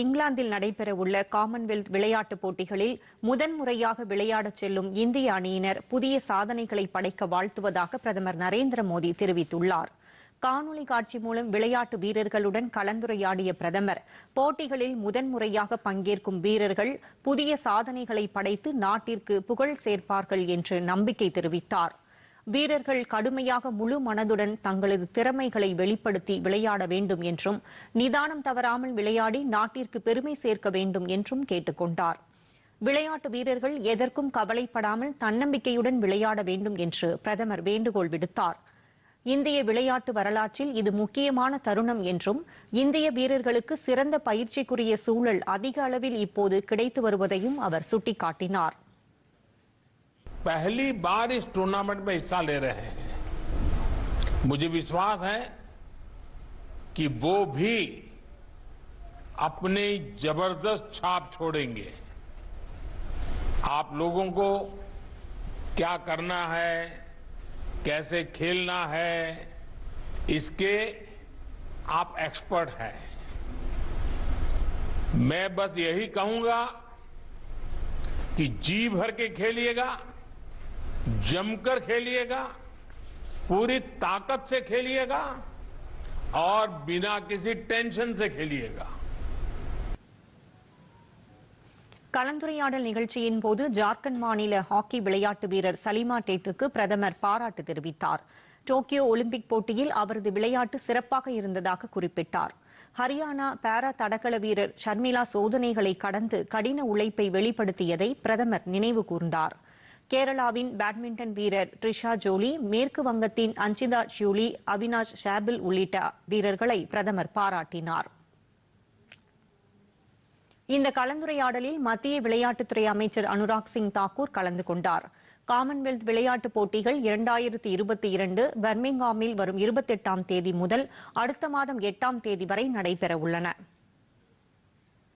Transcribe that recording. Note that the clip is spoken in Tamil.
இங்கிலாந்தில் நடைபெறவுள்ள காமன்வெல்த் விளையாட்டுப் போட்டிகளில் முதன்முறையாக விளையாடச் செல்லும் இந்திய அணியினர் புதிய சாதனைகளை படைக்க வாழ்த்துவதாக பிரதமர் நரேந்திர மோடி தெரிவித்துள்ளார் காணொலி காட்சி மூலம் விளையாட்டு வீரர்களுடன் கலந்துரையாடிய பிரதமர் போட்டிகளில் முதன்முறையாக பங்கேற்கும் வீரர்கள் புதிய சாதனைகளை படைத்து நாட்டிற்கு புகழ் சேர்ப்பார்கள் என்று நம்பிக்கை தெரிவித்தாா் வீரர்கள் கடுமையாக முழு மனதுடன் தங்களது திறமைகளை வெளிப்படுத்தி விளையாட வேண்டும் என்றும் நிதானம் தவறாமல் விளையாடி நாட்டிற்கு பெருமை சேர்க்க வேண்டும் என்றும் கொண்டார் விளையாட்டு வீரர்கள் எதற்கும் கவலைப்படாமல் தன்னம்பிக்கையுடன் விளையாட வேண்டும் என்று பிரதமர் வேண்டுகோள் விடுத்தார் இந்திய விளையாட்டு வரலாற்றில் இது முக்கியமான தருணம் என்றும் இந்திய வீரர்களுக்கு சிறந்த பயிற்சிக்குரிய சூழல் அதிக அளவில் இப்போது கிடைத்து வருவதையும் அவர் சுட்டிக்காட்டினார் पहली बार इस टूर्नामेंट में हिस्सा ले रहे हैं मुझे विश्वास है कि वो भी अपने जबरदस्त छाप छोड़ेंगे आप लोगों को क्या करना है कैसे खेलना है इसके आप एक्सपर्ट हैं मैं बस यही कहूंगा कि जी भर के खेलिएगा जमकर खेलिएगा पूरी ताकत से खेलिएगा और बिना किसी टेंशन से खेलिएगा கலந்துரையாடல் நிகழ்ச்சியின் போது ஜார்க்கண்ட் மாநில ஹாக்கி விளையாட்டு வீரர் சலிமா டேட்டுக்கு பிரதமர் பாராட்டு தெரிவித்தார் டோக்கியோ ஒலிம்பிக் போட்டியில் அவரது விளையாட்டு சிறப்பாக இருந்ததாக குறிப்பிட்டார் ஹரியானா பாரா தடகள வீரர் ஷர்மிளா சோதனைகளை கடந்து கடின உழைப்பை வெளிப்படுத்தியதை பிரதமர் நினைவு கூர்ந்தாா் கேரளாவின் பேட்மிண்டன் வீரர் ட்ரிஷா ஜோலி மேற்கு வங்கத்தின் அஞ்சிதா ஷியூலி அவினாஷ் ஷாபில் உள்ளிட்ட வீரர்களை பிரதமர் பாராட்டினார் இந்த கலந்துரையாடலில் மத்திய விளையாட்டுத்துறை அமைச்சர் அனுராக் சிங் தாக்கூர் கலந்து கொண்டார் காமன்வெல்த் விளையாட்டுப் போட்டிகள் இரண்டாயிரத்தி இருபத்தி இரண்டு பர்மிங்ஹாமில் வரும் இருபத்தி எட்டாம் தேதி முதல் அடுத்த மாதம் எட்டாம் தேதி வரை நடைபெற உள்ளன